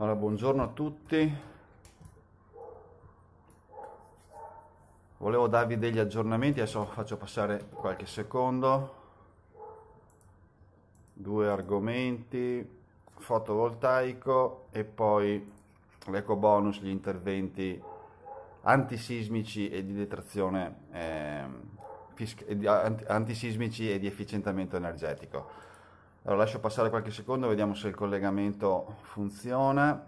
Allora, buongiorno a tutti. Volevo darvi degli aggiornamenti, adesso faccio passare qualche secondo. Due argomenti, fotovoltaico e poi l'eco bonus, gli interventi antisismici e di detrazione eh, fisc- antisismici e di efficientamento energetico. Allora lascio passare qualche secondo, vediamo se il collegamento funziona.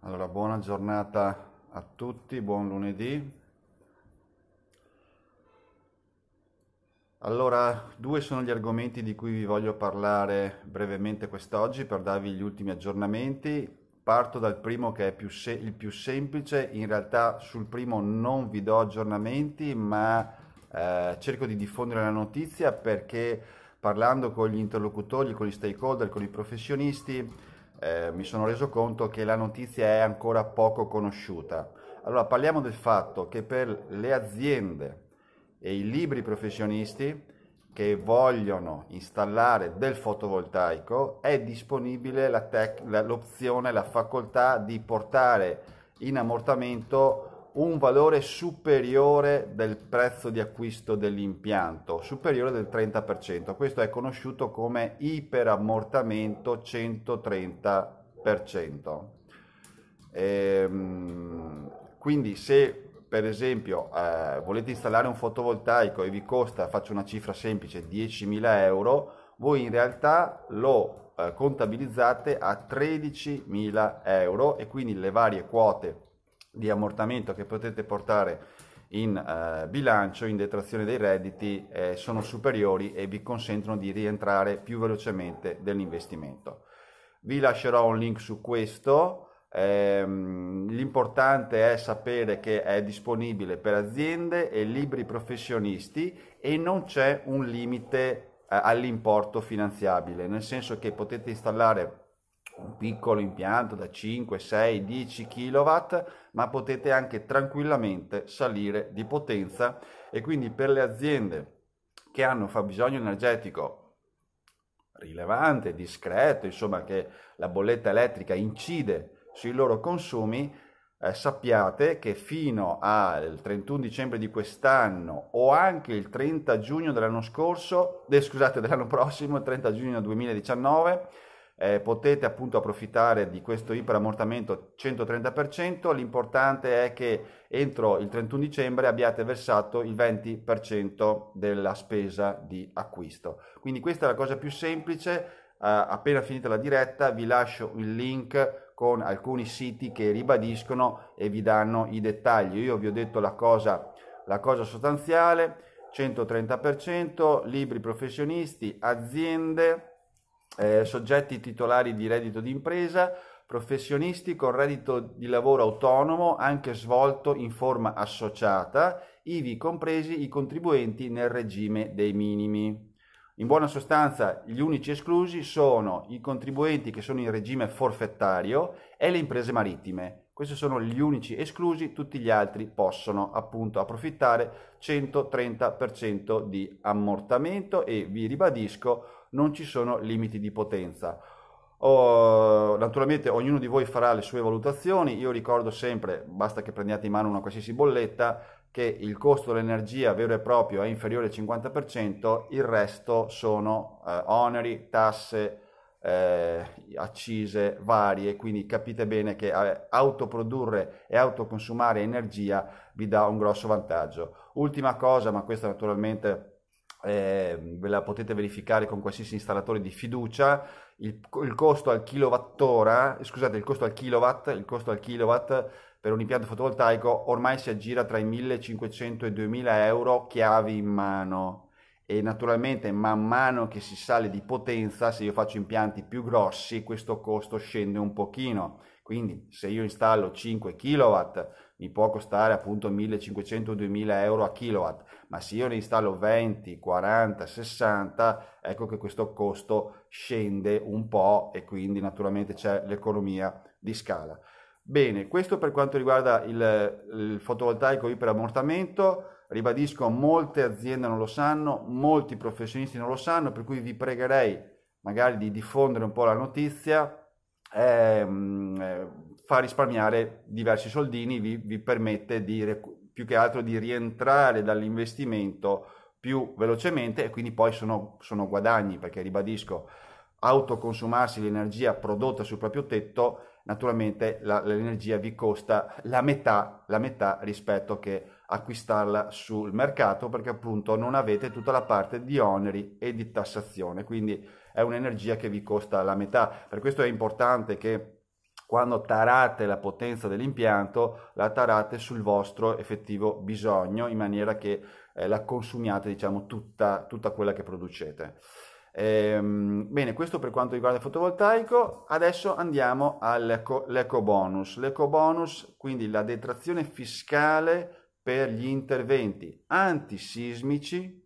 Allora, buona giornata a tutti, buon lunedì. Allora, due sono gli argomenti di cui vi voglio parlare brevemente quest'oggi per darvi gli ultimi aggiornamenti parto dal primo che è più se- il più semplice, in realtà sul primo non vi do aggiornamenti, ma eh, cerco di diffondere la notizia perché parlando con gli interlocutori, con gli stakeholder, con i professionisti, eh, mi sono reso conto che la notizia è ancora poco conosciuta. Allora parliamo del fatto che per le aziende e i libri professionisti che vogliono installare del fotovoltaico è disponibile la tec- l'opzione, la facoltà di portare in ammortamento un valore superiore del prezzo di acquisto dell'impianto, superiore del 30%. Questo è conosciuto come iperammortamento 130%. Ehm, quindi se per esempio eh, volete installare un fotovoltaico e vi costa, faccio una cifra semplice, 10.000 euro, voi in realtà lo eh, contabilizzate a 13.000 euro e quindi le varie quote di ammortamento che potete portare in eh, bilancio, in detrazione dei redditi, eh, sono superiori e vi consentono di rientrare più velocemente dell'investimento. Vi lascerò un link su questo Ehm, l'importante è sapere che è disponibile per aziende e libri professionisti e non c'è un limite eh, all'importo finanziabile, nel senso che potete installare un piccolo impianto da 5, 6, 10 kW, ma potete anche tranquillamente salire di potenza e quindi per le aziende che hanno fabbisogno energetico rilevante, discreto, insomma che la bolletta elettrica incide sui loro consumi, eh, sappiate che fino al 31 dicembre di quest'anno o anche il 30 giugno dell'anno scorso, eh, scusate, dell'anno prossimo, il 30 giugno 2019, eh, potete appunto approfittare di questo iperammortamento 130%, l'importante è che entro il 31 dicembre abbiate versato il 20% della spesa di acquisto. Quindi questa è la cosa più semplice, eh, appena finita la diretta vi lascio il link con alcuni siti che ribadiscono e vi danno i dettagli. Io vi ho detto la cosa, la cosa sostanziale, 130%, libri professionisti, aziende, eh, soggetti titolari di reddito d'impresa, professionisti con reddito di lavoro autonomo anche svolto in forma associata, ivi compresi i contribuenti nel regime dei minimi. In buona sostanza gli unici esclusi sono i contribuenti che sono in regime forfettario e le imprese marittime. Questi sono gli unici esclusi, tutti gli altri possono appunto approfittare 130% di ammortamento e vi ribadisco non ci sono limiti di potenza. Oh, naturalmente ognuno di voi farà le sue valutazioni, io ricordo sempre, basta che prendiate in mano una qualsiasi bolletta, che il costo dell'energia vero e proprio è inferiore al 50%, il resto sono eh, oneri, tasse, eh, accise varie, quindi capite bene che eh, autoprodurre e autoconsumare energia vi dà un grosso vantaggio. Ultima cosa, ma questa naturalmente ehm, ve la potete verificare con qualsiasi installatore di fiducia, il, il costo al kilowattora, scusate, il costo al kilowatt, il costo al kilowatt per un impianto fotovoltaico ormai si aggira tra i 1500 e i 2000 euro chiavi in mano e naturalmente man mano che si sale di potenza se io faccio impianti più grossi questo costo scende un pochino quindi se io installo 5 kW mi può costare appunto 1500 2000 euro a kilowatt ma se io ne installo 20 40 60 ecco che questo costo scende un po e quindi naturalmente c'è l'economia di scala Bene, questo per quanto riguarda il, il fotovoltaico iperammortamento. Ribadisco, molte aziende non lo sanno, molti professionisti non lo sanno, per cui vi pregherei magari di diffondere un po' la notizia. Ehm, eh, fa risparmiare diversi soldini, vi, vi permette di, più che altro di rientrare dall'investimento più velocemente e quindi poi sono, sono guadagni perché ribadisco autoconsumarsi l'energia prodotta sul proprio tetto naturalmente la, l'energia vi costa la metà, la metà rispetto che acquistarla sul mercato perché appunto non avete tutta la parte di oneri e di tassazione, quindi è un'energia che vi costa la metà. Per questo è importante che quando tarate la potenza dell'impianto, la tarate sul vostro effettivo bisogno in maniera che eh, la consumiate, diciamo, tutta, tutta quella che producete. Ehm, bene, questo per quanto riguarda il fotovoltaico. Adesso andiamo all'eco bonus. L'eco bonus, quindi la detrazione fiscale per gli interventi antisismici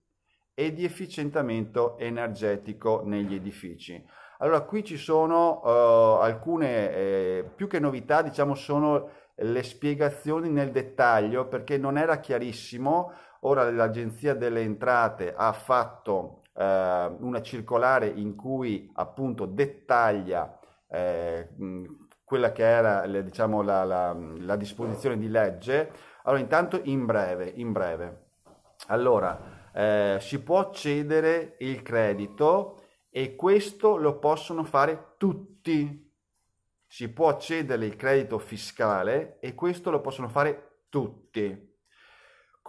e di efficientamento energetico negli edifici. Allora, qui ci sono eh, alcune, eh, più che novità, diciamo, sono le spiegazioni nel dettaglio perché non era chiarissimo. Ora l'Agenzia delle Entrate ha fatto eh, una circolare in cui appunto dettaglia eh, quella che era diciamo, la, la, la, disposizione di legge. Allora, intanto in breve, in breve. Allora, eh, si può cedere il credito e questo lo possono fare tutti. Si può cedere il credito fiscale e questo lo possono fare tutti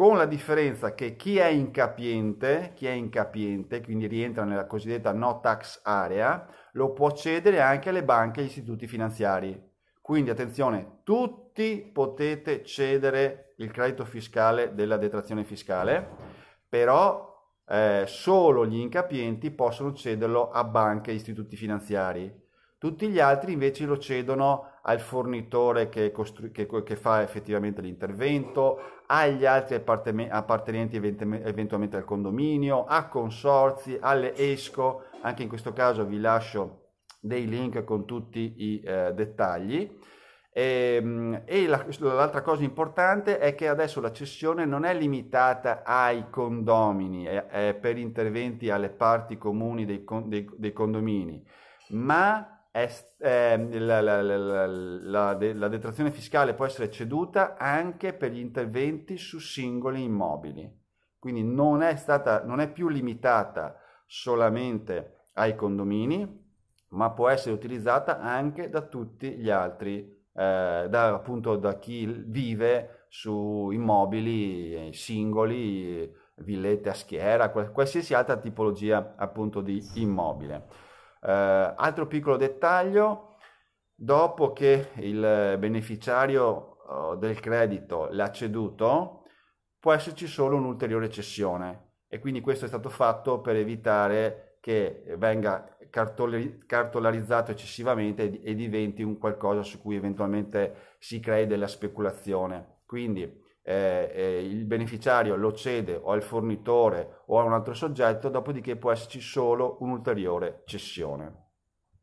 con la differenza che chi è incapiente, chi è incapiente, quindi rientra nella cosiddetta no tax area, lo può cedere anche alle banche e agli istituti finanziari. Quindi attenzione, tutti potete cedere il credito fiscale della detrazione fiscale, però eh, solo gli incapienti possono cederlo a banche e istituti finanziari tutti gli altri invece lo cedono al fornitore che, costru- che, che fa effettivamente l'intervento, agli altri apparten- appartenenti event- eventualmente al condominio, a consorzi, alle ESCO, anche in questo caso vi lascio dei link con tutti i eh, dettagli. E, ehm, e la, l'altra cosa importante è che adesso la cessione non è limitata ai condomini è, è per interventi alle parti comuni dei, con, dei, dei condomini, ma est, eh, la, la, la, la detrazione fiscale può essere ceduta anche per gli interventi su singoli immobili, quindi non è, stata, non è più limitata solamente ai condomini, ma può essere utilizzata anche da tutti gli altri, eh, da, appunto da chi vive su immobili eh, singoli, villette a schiera, qualsiasi altra tipologia appunto di immobile. Eh, altro piccolo dettaglio, dopo che il beneficiario eh, del credito l'ha ceduto, può esserci solo un'ulteriore cessione e quindi questo è stato fatto per evitare che venga cartolarizzato eccessivamente e diventi un qualcosa su cui eventualmente si crei della speculazione. Quindi eh, eh, il beneficiario lo cede o al fornitore o a un altro soggetto, dopodiché può esserci solo un'ulteriore cessione.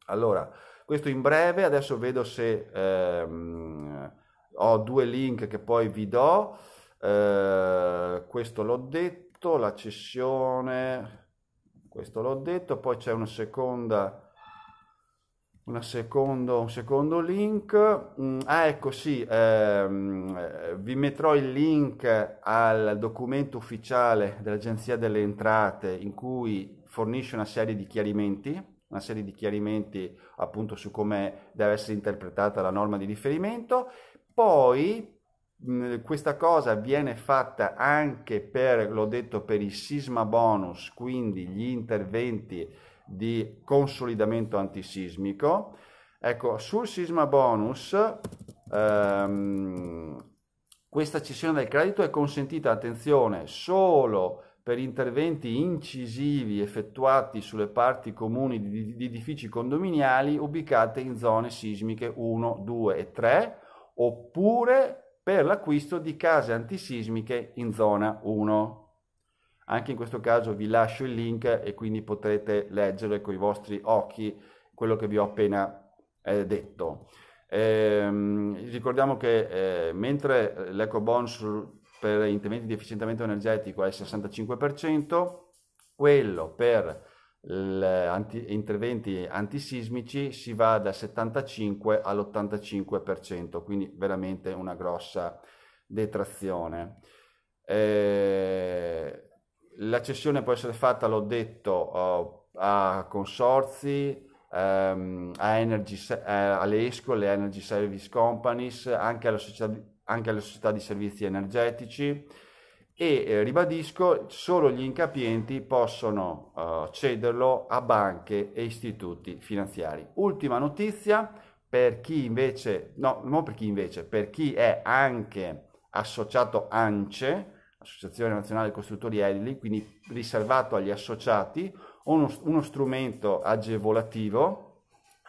Allora, questo in breve, adesso vedo se ehm, ho due link che poi vi do, eh, questo l'ho detto, la cessione, questo l'ho detto, poi c'è una seconda Secondo, un secondo link. Mm, ah, ecco sì, ehm, eh, vi metterò il link al documento ufficiale dell'Agenzia delle Entrate in cui fornisce una serie di chiarimenti, una serie di chiarimenti appunto su come deve essere interpretata la norma di riferimento. Poi mh, mm, questa cosa viene fatta anche per, l'ho detto, per il sisma bonus, quindi gli interventi di consolidamento antisismico. Ecco, sul sisma bonus, ehm, questa cessione del credito è consentita, attenzione, solo per interventi incisivi effettuati sulle parti comuni di, di edifici condominiali ubicate in zone sismiche 1, 2 e 3, oppure per l'acquisto di case antisismiche in zona 1. Anche in questo caso vi lascio il link e quindi potrete leggere con i vostri occhi quello che vi ho appena eh, detto. Ehm, ricordiamo che eh, mentre l'ecobonus per interventi di efficientamento energetico è il 65%, quello per anti, interventi antisismici si va dal 75 all'85%, quindi veramente una grossa detrazione. Eh, la cessione può essere fatta, l'ho detto, eh, a consorzi, ehm, a energy, eh, alle ESCO, le Energy Service Companies, anche alle società, anche alle società di servizi energetici e eh, ribadisco solo gli incapienti possono eh, cederlo a banche e istituti finanziari. Ultima notizia per chi invece, no, non per chi invece, per chi è anche associato ANCE, Associazione Nazionale Costruttori Edili, quindi riservato agli associati, uno, uno strumento agevolativo,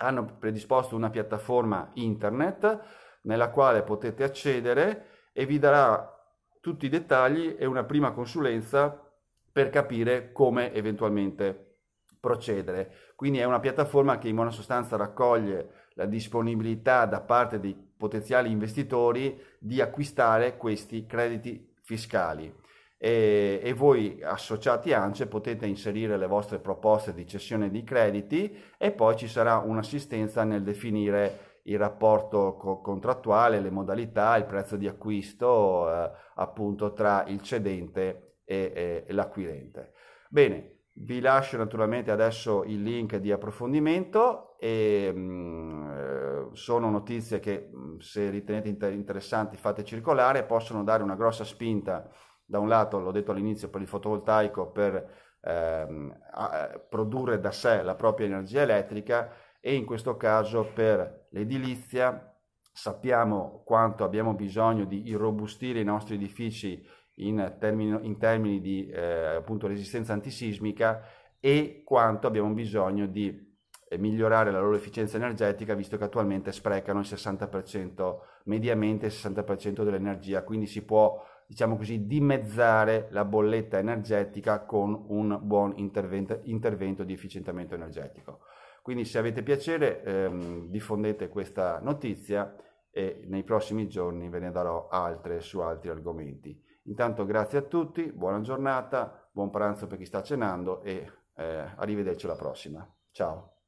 hanno predisposto una piattaforma internet nella quale potete accedere e vi darà tutti i dettagli e una prima consulenza per capire come eventualmente procedere. Quindi è una piattaforma che in buona sostanza raccoglie la disponibilità da parte dei potenziali investitori di acquistare questi crediti fiscali e, e, voi associati ANCE potete inserire le vostre proposte di cessione di crediti e poi ci sarà un'assistenza nel definire il rapporto co- contrattuale, le modalità, il prezzo di acquisto eh, appunto tra il cedente e, e, e l'acquirente. Bene, vi lascio naturalmente adesso il link di approfondimento e mh, mm, eh, sono notizie che se ritenete inter- interessanti fate circolare, possono dare una grossa spinta, da un lato l'ho detto all'inizio per il fotovoltaico, per ehm, a- produrre da sé la propria energia elettrica e in questo caso per l'edilizia sappiamo quanto abbiamo bisogno di irrobustire i nostri edifici in, termino, in termini di eh, appunto resistenza antisismica e quanto abbiamo bisogno di migliorare la loro efficienza energetica, visto che attualmente sprecano il 60%, mediamente il 60% dell'energia, quindi si può, diciamo così, dimezzare la bolletta energetica con un buon intervento, intervento di efficientamento energetico. Quindi se avete piacere ehm, diffondete questa notizia e nei prossimi giorni ve ne darò altre su altri argomenti. Intanto grazie a tutti, buona giornata, buon pranzo per chi sta cenando e eh, arrivederci alla prossima. Ciao.